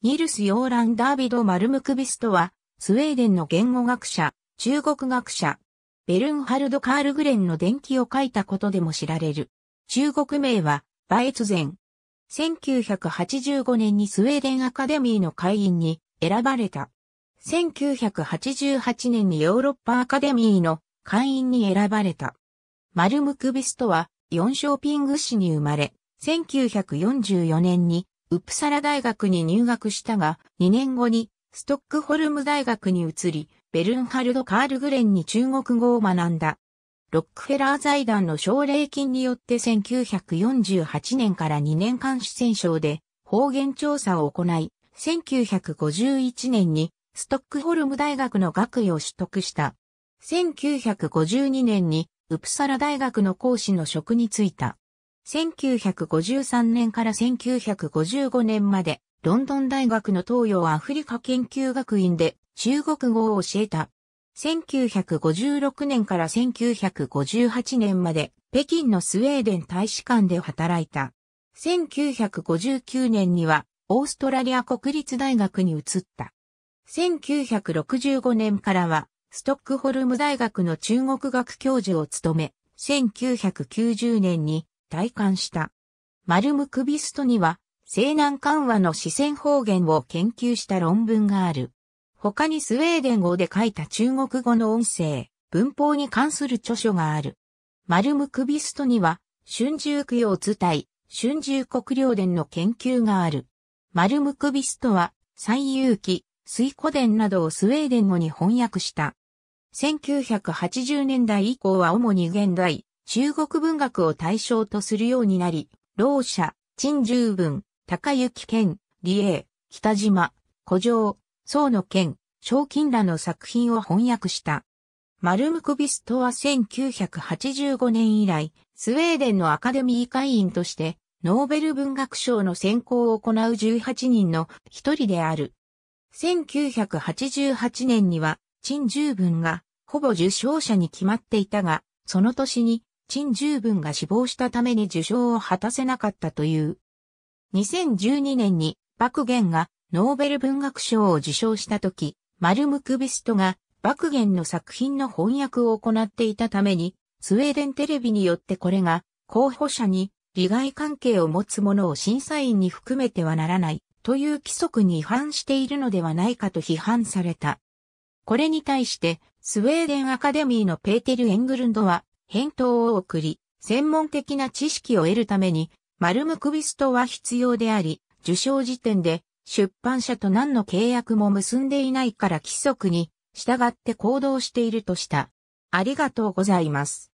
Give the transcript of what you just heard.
ニルス・ヨーラン・ダービド・マルムクビストは、スウェーデンの言語学者、中国学者、ベルンハルド・カールグレンの伝記を書いたことでも知られる。中国名は、バエツゼン。1985年にスウェーデンアカデミーの会員に選ばれた。1988年にヨーロッパアカデミーの会員に選ばれた。マルムクビストは、ヨンショーピング市に生まれ、1944年にウプサラ大学に入学したが、2年後にストックホルム大学に移り、ベルンハルド・カールグレンに中国語を学んだ。ロックフェラー財団の奨励金によって1948年から2年間四川省で方言調査を行い、1951年にストックホルム大学の学位を取得した。1952年にウプサラ大学の講師の職に就いた。1953年から1955年まで、ロンドン大学の東洋アフリカ研究学院で中国語を教えた。1956年から1958年まで北京のスウェーデン大使館で働いた。1959年にはオーストラリア国立大学に移った。1965年からはストックホルム大学の中国学教授を務め、1990年に体感した。マルム・クビストには、西南緩和の四川方言を研究した論文がある。他にスウェーデン語で書いた中国語の音声、文法に関する著書がある。マルム・クビストには、春秋供養図体、春秋国領伝の研究がある。マルム・クビストは、最遊記、水古伝などをスウェーデン語に翻訳した。1980年代以降は主に現代、中国文学を対象とするようになり、老者、陳十文、高雪健、李英、北島、古城、宋の健、賞金らの作品を翻訳した。マルムクビストは1985年以来、スウェーデンのアカデミー会員として、ノーベル文学賞の選考を行う18人の一人である。1988年には、陳十文が、ほぼ受賞者に決まっていたが、その年に陳十文が死亡したために受賞を果たせなかったという。2012年に、爆言がノーベル文学賞を受賞した時、マルム・クビストが爆言の作品の翻訳を行っていたために、スウェーデンテレビによってこれが候補者に利害関係を持つ者を審査員に含めてはならないという規則に違反しているのではないかと批判された。これに対してスウェーデンアカデミーのペーテル・エングルンドは返答を送り、専門的な知識を得るために、丸むくビストは必要であり、受賞時点で出版社と何の契約も結んでいないから規則に従って行動しているとした。ありがとうございます。